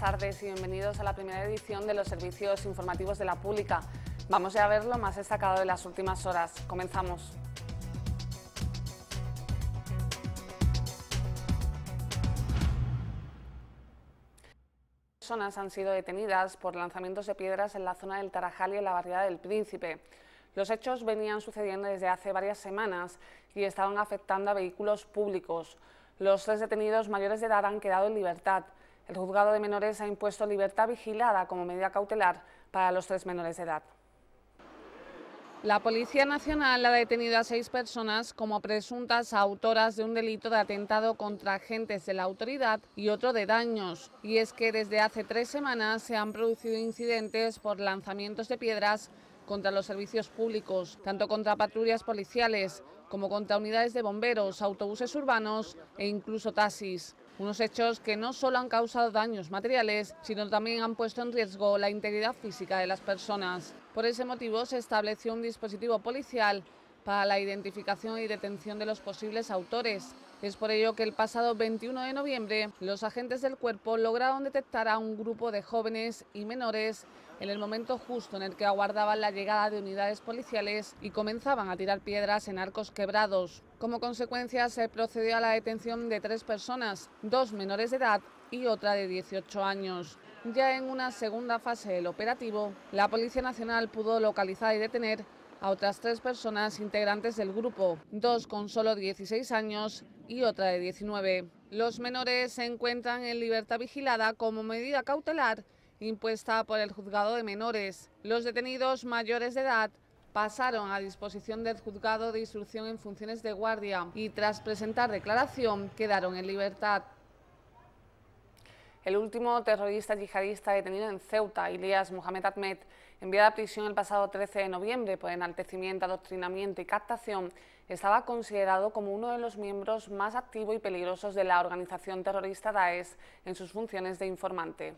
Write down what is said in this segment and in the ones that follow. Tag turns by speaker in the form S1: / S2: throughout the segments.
S1: buenas tardes y bienvenidos a la primera edición de los servicios informativos de la pública. Vamos a ver lo más destacado de las últimas horas. Comenzamos. personas han sido detenidas por lanzamientos de piedras en la zona del Tarajal y en la barriada del Príncipe. Los hechos venían sucediendo desde hace varias semanas y estaban afectando a vehículos públicos. Los tres detenidos mayores de edad han quedado en libertad el juzgado de menores ha impuesto libertad vigilada como medida cautelar para los tres menores de edad. La Policía Nacional ha detenido a seis personas como presuntas autoras de un delito de atentado contra agentes de la autoridad y otro de daños. Y es que desde hace tres semanas se han producido incidentes por lanzamientos de piedras contra los servicios públicos, tanto contra patrullas policiales como contra unidades de bomberos, autobuses urbanos e incluso taxis. Unos hechos que no solo han causado daños materiales, sino también han puesto en riesgo la integridad física de las personas. Por ese motivo se estableció un dispositivo policial para la identificación y detención de los posibles autores. Es por ello que el pasado 21 de noviembre los agentes del cuerpo lograron detectar a un grupo de jóvenes y menores en el momento justo en el que aguardaban la llegada de unidades policiales y comenzaban a tirar piedras en arcos quebrados. Como consecuencia se procedió a la detención de tres personas, dos menores de edad y otra de 18 años. Ya en una segunda fase del operativo, la Policía Nacional pudo localizar y detener a otras tres personas integrantes del grupo, dos con solo 16 años y otra de 19. Los menores se encuentran en libertad vigilada como medida cautelar impuesta por el juzgado de menores. Los detenidos mayores de edad pasaron a disposición del juzgado de instrucción en funciones de guardia y tras presentar declaración quedaron en libertad. El último terrorista yihadista detenido en Ceuta, Ilias Mohamed Ahmed, enviado a prisión el pasado 13 de noviembre por enaltecimiento, adoctrinamiento y captación, estaba considerado como uno de los miembros más activos y peligrosos de la organización terrorista Daesh en sus funciones de informante.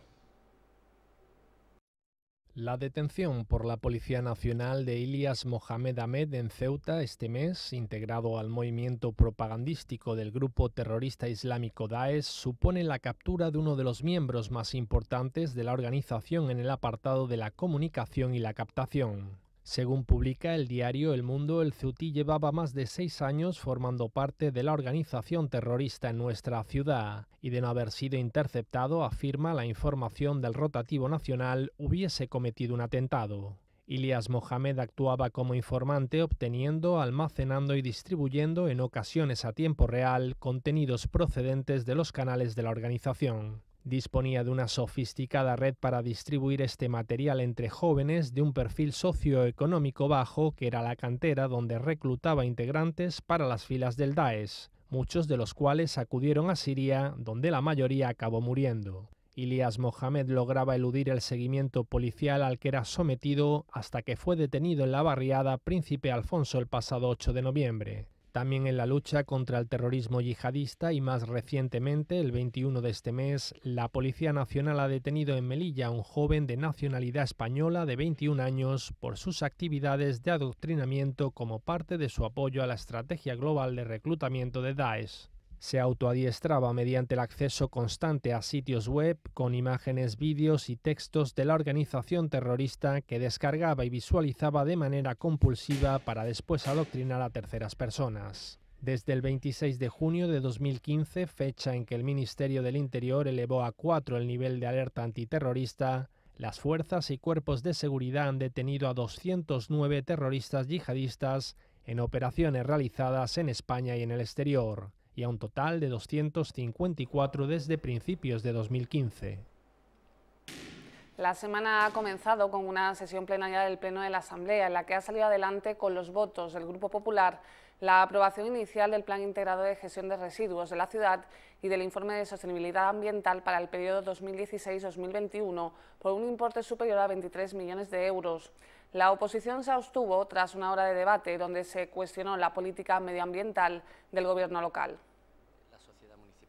S2: La detención por la Policía Nacional de Ilias Mohamed Ahmed en Ceuta este mes, integrado al movimiento propagandístico del grupo terrorista islámico Daesh, supone la captura de uno de los miembros más importantes de la organización en el apartado de la comunicación y la captación. Según publica el diario El Mundo, el Ceutí llevaba más de seis años formando parte de la organización terrorista en nuestra ciudad y de no haber sido interceptado, afirma la información del rotativo nacional, hubiese cometido un atentado. Ilias Mohamed actuaba como informante obteniendo, almacenando y distribuyendo en ocasiones a tiempo real contenidos procedentes de los canales de la organización. Disponía de una sofisticada red para distribuir este material entre jóvenes de un perfil socioeconómico bajo, que era la cantera donde reclutaba integrantes para las filas del Daesh, muchos de los cuales acudieron a Siria, donde la mayoría acabó muriendo. Elías Mohamed lograba eludir el seguimiento policial al que era sometido hasta que fue detenido en la barriada Príncipe Alfonso el pasado 8 de noviembre. También en la lucha contra el terrorismo yihadista y más recientemente, el 21 de este mes, la Policía Nacional ha detenido en Melilla a un joven de nacionalidad española de 21 años por sus actividades de adoctrinamiento como parte de su apoyo a la estrategia global de reclutamiento de Daesh. Se autoadiestraba mediante el acceso constante a sitios web con imágenes, vídeos y textos de la organización terrorista que descargaba y visualizaba de manera compulsiva para después adoctrinar a terceras personas. Desde el 26 de junio de 2015, fecha en que el Ministerio del Interior elevó a 4 el nivel de alerta antiterrorista, las fuerzas y cuerpos de seguridad han detenido a 209 terroristas yihadistas en operaciones realizadas en España y en el exterior y a un total de 254 desde principios de 2015.
S1: La semana ha comenzado con una sesión plenaria del Pleno de la Asamblea, en la que ha salido adelante con los votos del Grupo Popular la aprobación inicial del Plan Integrado de Gestión de Residuos de la ciudad y del Informe de Sostenibilidad Ambiental para el periodo 2016-2021 por un importe superior a 23 millones de euros. La oposición se abstuvo tras una hora de debate donde se cuestionó la política medioambiental del gobierno local.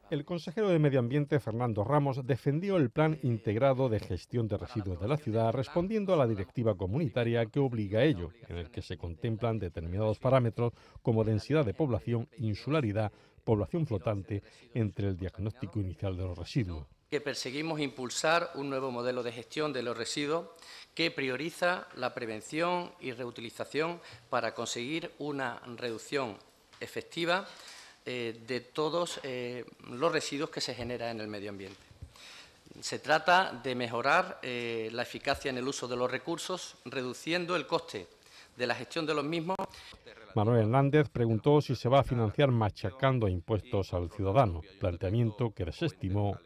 S3: El consejero de Medio Ambiente, Fernando Ramos, defendió el Plan Integrado de Gestión de Residuos de la ciudad, respondiendo a la directiva comunitaria que obliga a ello, en el que se contemplan determinados parámetros como densidad de población, insularidad, población flotante, entre el diagnóstico inicial de los residuos
S1: que perseguimos impulsar un nuevo modelo de gestión de los residuos que prioriza la prevención y reutilización para conseguir una reducción efectiva eh, de todos eh, los residuos que se generan en el medio ambiente. Se trata de mejorar eh, la eficacia en el uso de los recursos, reduciendo el coste de la gestión de los mismos.
S3: Manuel Hernández preguntó si se va a financiar machacando impuestos al ciudadano, planteamiento que desestimó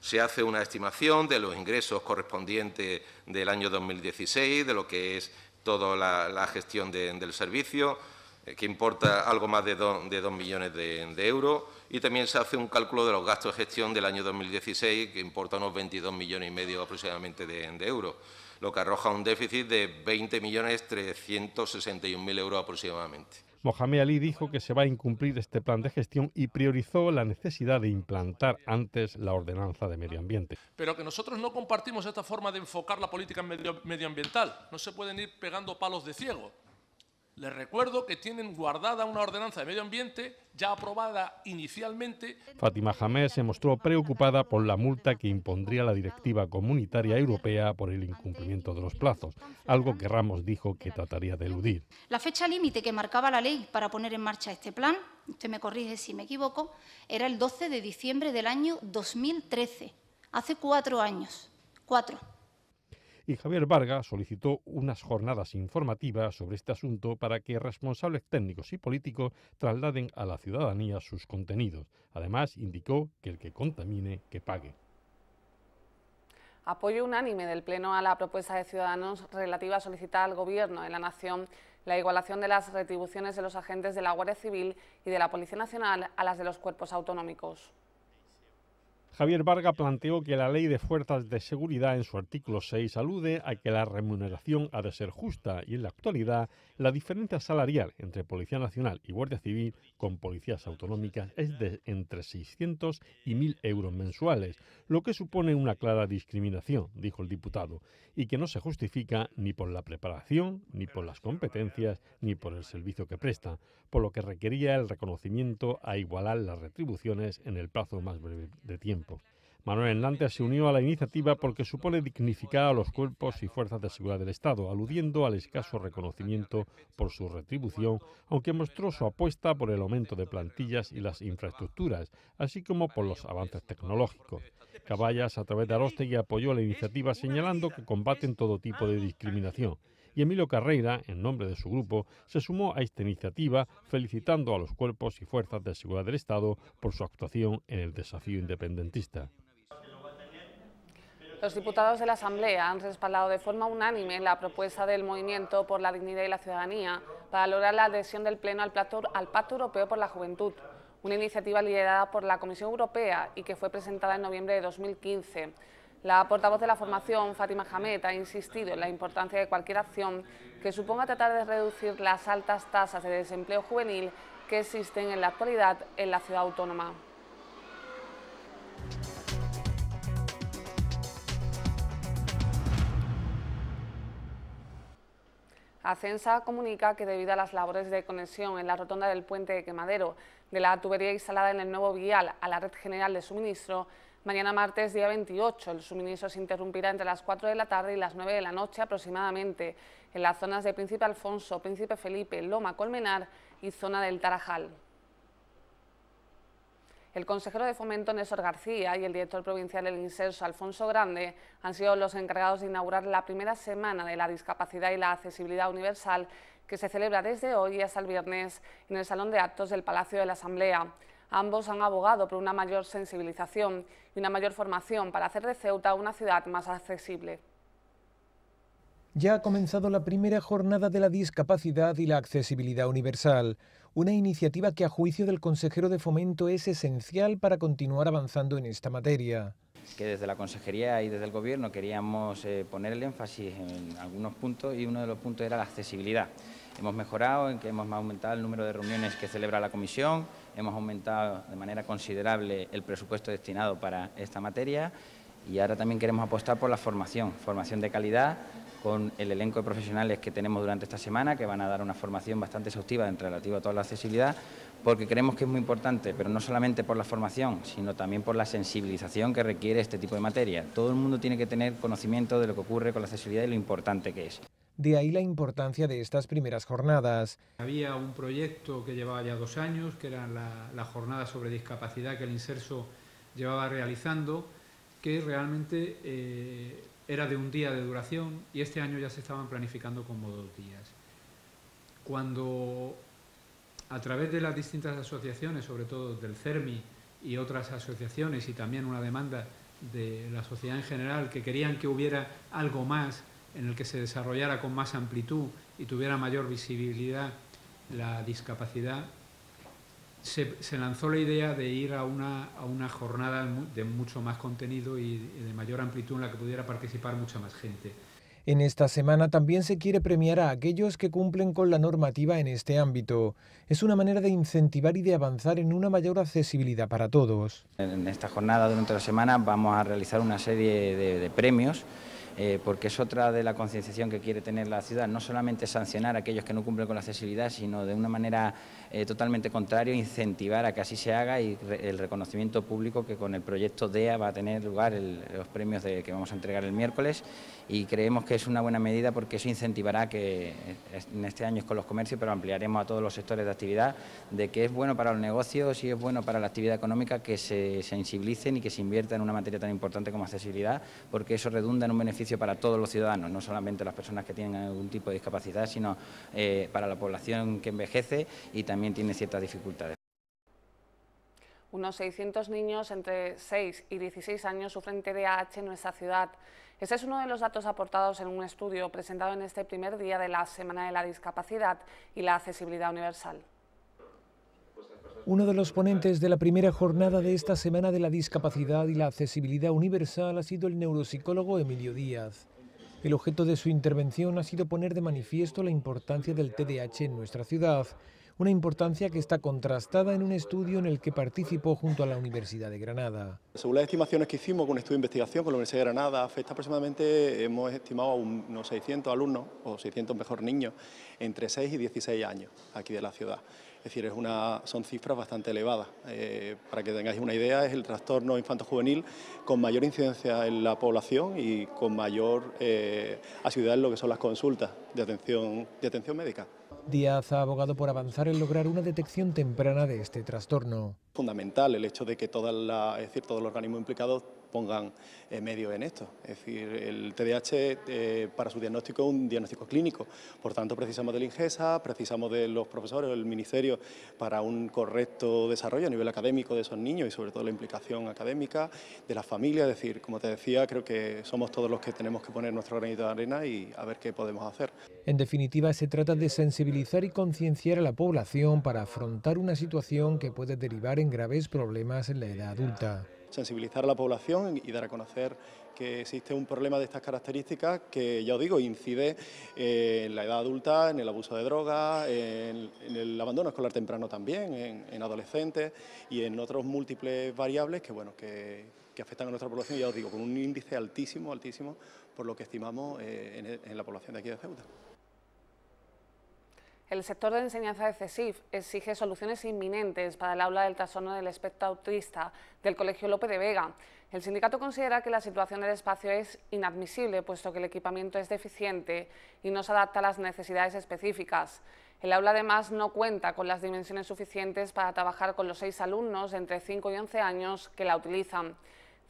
S4: se hace una estimación de los ingresos correspondientes del año 2016, de lo que es toda la, gestión del servicio, eh, que importa algo más de 2 millones de, euros, y también se hace un cálculo de los gastos de gestión del año 2016, que importa unos 22 millones y medio aproximadamente de, euros, lo que arroja un déficit de millones mil euros
S3: aproximadamente. Mohamed Ali dijo que se va a incumplir este plan de gestión y priorizó la necesidad de implantar antes la ordenanza de medio ambiente.
S2: Pero que nosotros no compartimos esta forma de enfocar la política medioambiental. No se pueden ir pegando palos de ciego. Les recuerdo que tienen guardada una ordenanza de medio ambiente ya aprobada inicialmente.
S3: Fátima Jamés se mostró preocupada por la multa que impondría la Directiva Comunitaria Europea por el incumplimiento de los plazos, algo que Ramos dijo que trataría de eludir.
S5: La fecha límite que marcaba la ley para poner en marcha este plan, usted me corrige si me equivoco, era el 12 de diciembre del año 2013, hace cuatro años. Cuatro
S3: y Javier Varga solicitó unas jornadas informativas sobre este asunto para que responsables técnicos y políticos trasladen a la ciudadanía sus contenidos. Además, indicó que el que contamine, que pague.
S1: Apoyo unánime del Pleno a la propuesta de Ciudadanos relativa a solicitar al Gobierno de la Nación la igualación de las retribuciones de los agentes de la Guardia Civil y de la Policía Nacional a las de los cuerpos autonómicos.
S3: Javier Varga planteó que la ley de fuerzas de seguridad en su artículo 6 alude a que la remuneración ha de ser justa y en la actualidad la diferencia salarial entre Policía Nacional y Guardia Civil con policías autonómicas es de entre 600 y 1.000 euros mensuales, lo que supone una clara discriminación, dijo el diputado, y que no se justifica ni por la preparación, ni por las competencias, ni por el servicio que presta, por lo que requería el reconocimiento a igualar las retribuciones en el plazo más breve de tiempo. Manuel Hernández se unió a la iniciativa porque supone dignificar a los cuerpos y fuerzas de seguridad del Estado, aludiendo al escaso reconocimiento por su retribución, aunque mostró su apuesta por el aumento de plantillas y las infraestructuras, así como por los avances tecnológicos. Caballas, a través de Arostegui, apoyó la iniciativa señalando que combaten todo tipo de discriminación y Emilio Carreira, en nombre de su grupo, se sumó a esta iniciativa felicitando a los cuerpos y fuerzas de seguridad del Estado por su actuación en el desafío independentista.
S1: Los diputados de la Asamblea han respaldado de forma unánime la propuesta del Movimiento por la Dignidad y la Ciudadanía para lograr la adhesión del Pleno al, al Pacto Europeo por la Juventud, una iniciativa liderada por la Comisión Europea y que fue presentada en noviembre de 2015. La portavoz de la formación, Fátima Jamet, ha insistido en la importancia de cualquier acción que suponga tratar de reducir las altas tasas de desempleo juvenil que existen en la actualidad en la ciudad autónoma. Acensa comunica que debido a las labores de conexión en la rotonda del puente de Quemadero, de la tubería instalada en el nuevo vial a la red general de suministro, Mañana martes, día 28, el suministro se interrumpirá entre las 4 de la tarde y las 9 de la noche aproximadamente en las zonas de Príncipe Alfonso, Príncipe Felipe, Loma Colmenar y zona del Tarajal. El consejero de Fomento Néstor García y el director provincial del INSERSO Alfonso Grande han sido los encargados de inaugurar la primera semana de la discapacidad y la accesibilidad universal que se celebra desde hoy hasta el viernes en el Salón de Actos del Palacio de la Asamblea. Ambos han abogado por una mayor sensibilización y una mayor formación para hacer de Ceuta una ciudad más accesible.
S4: Ya ha comenzado la primera jornada de la discapacidad y la accesibilidad universal, una iniciativa que a juicio del consejero de fomento es esencial para continuar avanzando en esta materia.
S5: Que desde la consejería y desde el gobierno queríamos eh, poner el énfasis en algunos puntos y uno de los puntos era la accesibilidad. Hemos mejorado en que hemos aumentado el número de reuniones que celebra la comisión, hemos aumentado de manera considerable el presupuesto destinado para esta materia y ahora también queremos apostar por la formación, formación de calidad con el elenco de profesionales que tenemos durante esta semana, que van a dar una formación bastante exhaustiva en relativo a toda la accesibilidad, porque creemos que es muy importante, pero no solamente por la formación, sino también por la sensibilización que requiere este tipo de materia. Todo el mundo tiene que tener conocimiento de lo que ocurre con la accesibilidad y lo importante que es.
S4: De ahí la importancia de estas primeras jornadas. Había un proyecto que llevaba ya dos años, que era la, jornada sobre discapacidad que el inserso llevaba realizando, que realmente eh, era de un día de duración y este año ya se estaban planificando como dos días. Cuando a través de las distintas asociaciones, sobre todo del CERMI y otras asociaciones y también una demanda de la sociedad en general que querían que hubiera algo más en el que se desarrollara con más amplitud y tuviera mayor visibilidad la discapacidad, se, lanzó la idea de ir a una, jornada de mucho más contenido y de mayor amplitud en la que pudiera participar mucha más gente. En esta semana también se quiere premiar a aquellos que cumplen con la normativa en este ámbito. Es una manera de incentivar y de avanzar en una mayor accesibilidad para todos.
S5: En esta jornada durante la semana vamos a realizar una serie de premios eh, porque es otra de la concienciación que quiere tener la ciudad, no solamente sancionar a aquellos que no cumplen con la accesibilidad, sino de una manera eh, totalmente contrario, incentivar a que así se haga y el reconocimiento público que con el proyecto DEA va a tener lugar el, los premios de, que vamos a entregar el miércoles y creemos que es una buena medida porque eso incentivará que eh, en este año es con los comercios, pero ampliaremos a todos los sectores de actividad, de que es bueno para los negocios y es bueno para la actividad económica que se sensibilicen y que se invierta en una materia tan importante como accesibilidad, porque eso redunda en un beneficio para todos los ciudadanos, no solamente las personas que tienen algún tipo de discapacidad, sino eh, para la población que envejece y también también tiene ciertas dificultades.
S1: Unos 600 niños entre 6 y 16 años sufren TDAH en nuestra ciudad. Ese es uno de los datos aportados en un estudio presentado en este primer día de la Semana de la Discapacidad y la Accesibilidad Universal.
S4: Uno de los ponentes de la primera jornada de esta Semana de la Discapacidad y la Accesibilidad Universal ha sido el neuropsicólogo Emilio Díaz. El objeto de su intervención ha sido poner de manifiesto la importancia del TDAH en nuestra ciudad una importancia que está contrastada en un estudio en el que participó junto a la Universidad de Granada.
S6: Según las estimaciones que hicimos con un estudio de investigación con la Universidad de Granada, afecta aproximadamente, hemos estimado a unos 600 alumnos, o 600 mejor niños, entre 6 y 16 años aquí de la ciudad. Es decir, son cifras bastante elevadas. Eh, para que tengáis una idea, es el trastorno infanto-juvenil con mayor incidencia en la población y con mayor eh, asiduidad en lo que son las consultas de atención, de atención médica.
S4: Díaz ha abogado por avanzar en lograr una detección temprana de este trastorno.
S6: Fundamental el hecho de que toda la, decir, todos los organismos implicados pongan medio en esto. Es decir, el TDAH eh, para su diagnóstico es un diagnóstico clínico, por tanto precisamos de la ingesa, precisamos de los profesores, del ministerio para un correcto desarrollo a nivel académico de esos niños y sobre todo la implicación académica de las familias, es decir, como te decía, creo que somos todos los que tenemos que poner nuestro granito de arena y a ver qué podemos hacer.
S4: En definitiva, se trata de sensibilizar y concienciar a la población para afrontar una situación que puede derivar en graves problemas en la edad adulta
S6: sensibilizar a la población y dar a conocer que existe un problema de estas características que, ya os digo, incide en la edad adulta, en el abuso de drogas, en, el abandono escolar temprano también, en, adolescentes y en otros múltiples variables que, bueno, que, afectan a nuestra población, ya os digo, con un índice altísimo, altísimo, por lo que estimamos eh, en la población de aquí de Ceuta.
S1: El sector de enseñanza de CESIF exige soluciones inminentes para el aula del trastorno del espectro autista del Colegio Lope de Vega. El sindicato considera que la situación del espacio es inadmisible, puesto que el equipamiento es deficiente y no se adapta a las necesidades específicas. El aula además no cuenta con las dimensiones suficientes para trabajar con los seis alumnos entre 5 y 11 años que la utilizan.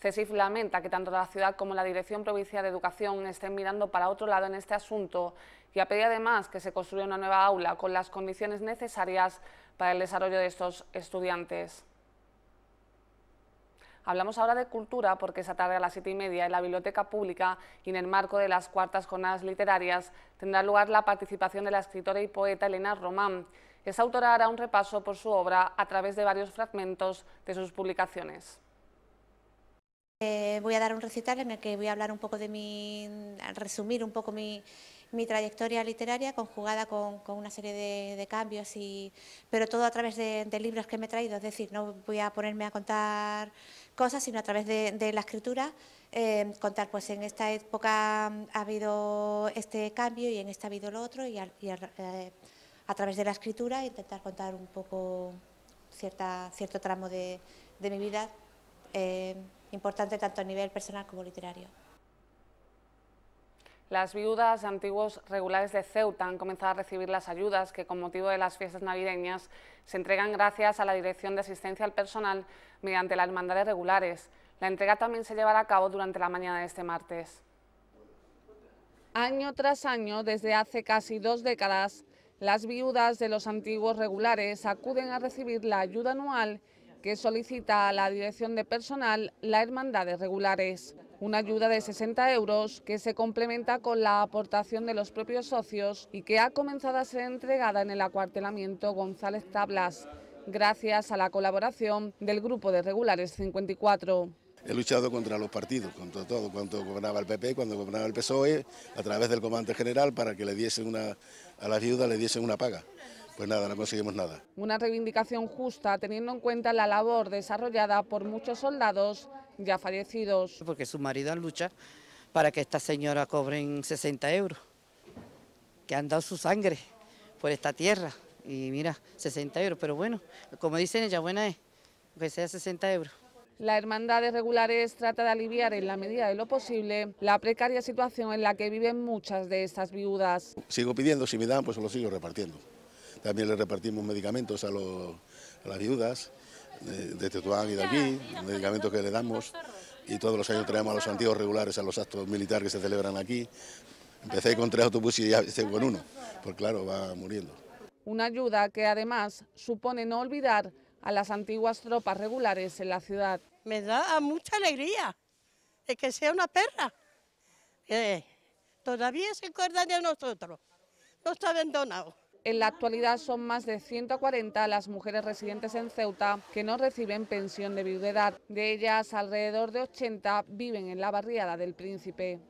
S1: CESIF lamenta que tanto la ciudad como la Dirección Provincial de Educación estén mirando para otro lado en este asunto y a pedir además que se construya una nueva aula con las condiciones necesarias para el desarrollo de estos estudiantes. Hablamos ahora de cultura porque esa tarde a las siete y media en la Biblioteca Pública y en el marco de las cuartas jornadas literarias tendrá lugar la participación de la escritora y poeta Elena Román. Esa autora hará un repaso por su obra a través de varios fragmentos de sus publicaciones.
S6: Eh, voy a dar un recital en el que voy a hablar un poco de mi, resumir un poco mi, trayectoria literaria conjugada con, una serie de, cambios, pero todo a través de, libros que me he traído, es decir, no voy a ponerme a contar cosas, sino a través de, la escritura, eh, contar pues en esta época ha habido este cambio y en esta ha habido lo otro, y, eh, a, través de la escritura intentar contar un poco cierta, cierto tramo de, mi vida importante tanto a nivel personal como literario.
S1: Las viudas de antiguos regulares de Ceuta han comenzado a recibir las ayudas que con motivo de las fiestas navideñas se entregan gracias a la Dirección de Asistencia al Personal mediante la Hermandad de Regulares. La entrega también se llevará a cabo durante la mañana de este martes. Año tras año, desde hace casi dos décadas, las viudas de los antiguos regulares acuden a recibir la ayuda anual que solicita a la Dirección de Personal la Hermandad de Regulares, una ayuda de 60 euros que se complementa con la aportación de los propios socios y que ha comenzado a ser entregada en el acuartelamiento González Tablas, gracias a la colaboración del Grupo de Regulares 54.
S6: He luchado contra los partidos, contra todo, cuando gobernaba el PP, cuando gobernaba el PSOE, a través del comandante general para que le diesen una, a las viudas le diesen una paga pues nada, no
S1: conseguimos nada. Una reivindicación justa teniendo en cuenta la labor desarrollada por muchos soldados ya fallecidos. Porque su marido lucha para que esta señora cobren 60 euros, que han dado su sangre por esta tierra. Y mira, 60 euros, pero bueno, como dicen ella, buena es, que sea 60 euros. La Hermandad de Regulares trata de aliviar en la medida de lo posible la precaria situación en la que viven muchas de estas viudas.
S6: Sigo pidiendo, si me dan, pues lo sigo repartiendo también le repartimos medicamentos a, los, las viudas eh, de, Tetuán y de aquí, medicamentos que le damos y todos los años traemos a los antiguos regulares a los actos militares que se celebran aquí. Empecé con tres autobuses y ya estoy con uno, porque claro, va muriendo.
S1: Una ayuda que además supone no olvidar a las antiguas tropas regulares en la ciudad. Me da mucha alegría de que sea una perra. Eh,
S5: todavía se acuerdan de nosotros,
S1: no está abandonado. En la actualidad son más de 140 las mujeres residentes en Ceuta que no reciben pensión de viudedad. De ellas, alrededor de 80 viven en la barriada del Príncipe.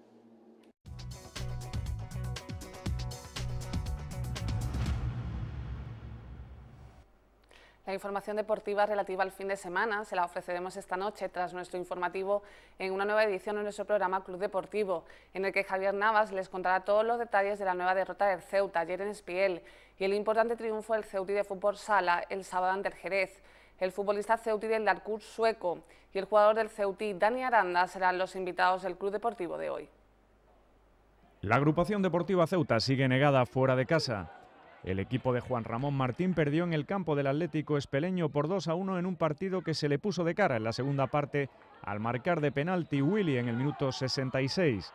S1: La información deportiva relativa al fin de semana se la ofreceremos esta noche tras nuestro informativo en una nueva edición de nuestro programa Club Deportivo, en el que Javier Navas les contará todos los detalles de la nueva derrota del Ceuta ayer en Espiel y el importante triunfo del Ceutí de Fútbol Sala el sábado ante el Jerez. El futbolista Ceutí del Darkur sueco y el jugador del Ceutí Dani Aranda serán los invitados del Club Deportivo de hoy.
S7: La agrupación deportiva Ceuta sigue negada fuera de casa. El equipo de Juan Ramón Martín perdió en el campo del Atlético Espeleño por 2 a 1 en un partido que se le puso de cara en la segunda parte al marcar de penalti Willy en el minuto 66.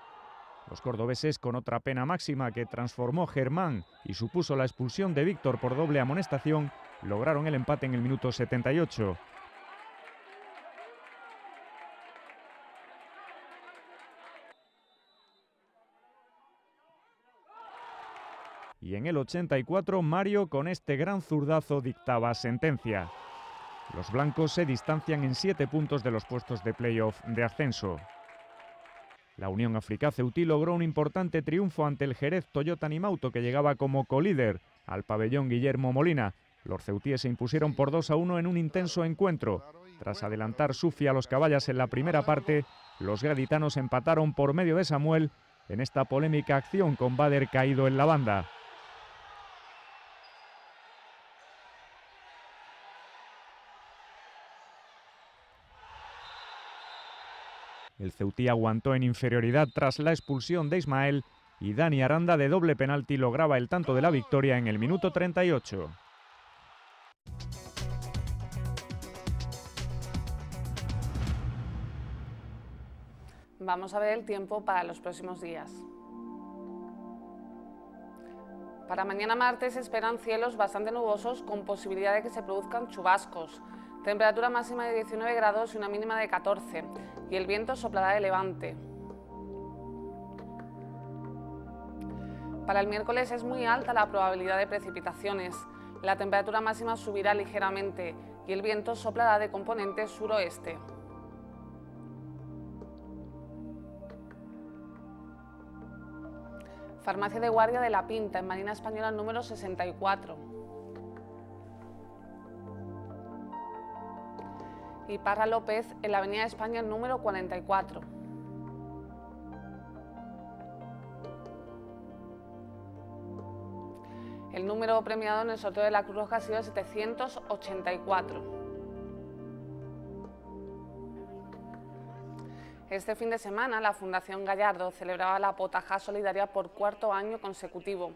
S7: Los cordobeses con otra pena máxima que transformó Germán y supuso la expulsión de Víctor por doble amonestación, lograron el empate en el minuto 78. Y en el 84 Mario con este gran zurdazo dictaba sentencia. Los blancos se distancian en 7 puntos de los puestos de playoff de ascenso. La Unión África Ceutí logró un importante triunfo ante el Jerez Toyota Nimauto que llegaba como colíder al pabellón Guillermo Molina. Los ceutíes se impusieron por 2 a 1 en un intenso encuentro. Tras adelantar Sufi a los caballas en la primera parte, los gaditanos empataron por medio de Samuel en esta polémica acción con Bader caído en la banda. El Ceutí aguantó en inferioridad tras la expulsión de Ismael y Dani Aranda de doble penalti lograba el tanto de la victoria en el minuto 38.
S1: Vamos a ver el tiempo para los próximos días. Para mañana martes esperan cielos bastante nubosos con posibilidad de que se produzcan chubascos. Temperatura máxima de 19 grados y una mínima de 14. Y el viento soplará de levante. Para el miércoles es muy alta la probabilidad de precipitaciones. La temperatura máxima subirá ligeramente y el viento soplará de componente suroeste. Farmacia de Guardia de La Pinta, en Marina Española número 64. y Parra López en la Avenida de España número 44. El número premiado en el sorteo de la Cruz Roja ha sido 784. Este fin de semana la Fundación Gallardo celebraba la potajá solidaria por cuarto año consecutivo.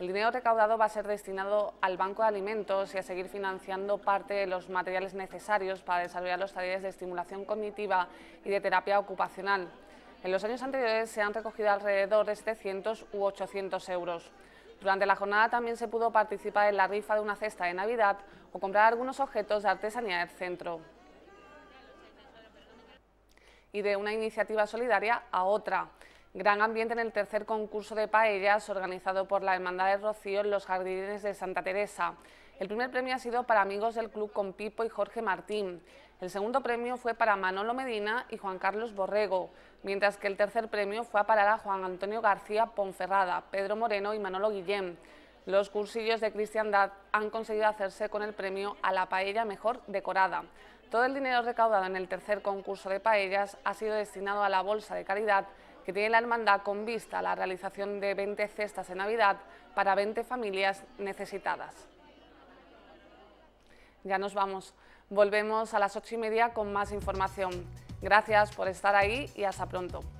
S1: El dinero recaudado va a ser destinado al Banco de Alimentos y a seguir financiando parte de los materiales necesarios para desarrollar los talleres de estimulación cognitiva y de terapia ocupacional. En los años anteriores se han recogido alrededor de 700 u 800 euros. Durante la jornada también se pudo participar en la rifa de una cesta de Navidad o comprar algunos objetos de artesanía del centro. Y de una iniciativa solidaria a otra. Gran ambiente en el tercer concurso de paellas organizado por la Hermandad de Rocío en los Jardines de Santa Teresa. El primer premio ha sido para amigos del club con Pipo y Jorge Martín. El segundo premio fue para Manolo Medina y Juan Carlos Borrego, mientras que el tercer premio fue a parar a Juan Antonio García Ponferrada, Pedro Moreno y Manolo Guillén. Los cursillos de Cristiandad han conseguido hacerse con el premio a la paella mejor decorada. Todo el dinero recaudado en el tercer concurso de paellas ha sido destinado a la Bolsa de Caridad que tiene la hermandad con vista a la realización de 20 cestas de Navidad para 20 familias necesitadas. Ya nos vamos. Volvemos a las ocho y media con más información. Gracias por estar ahí y hasta pronto.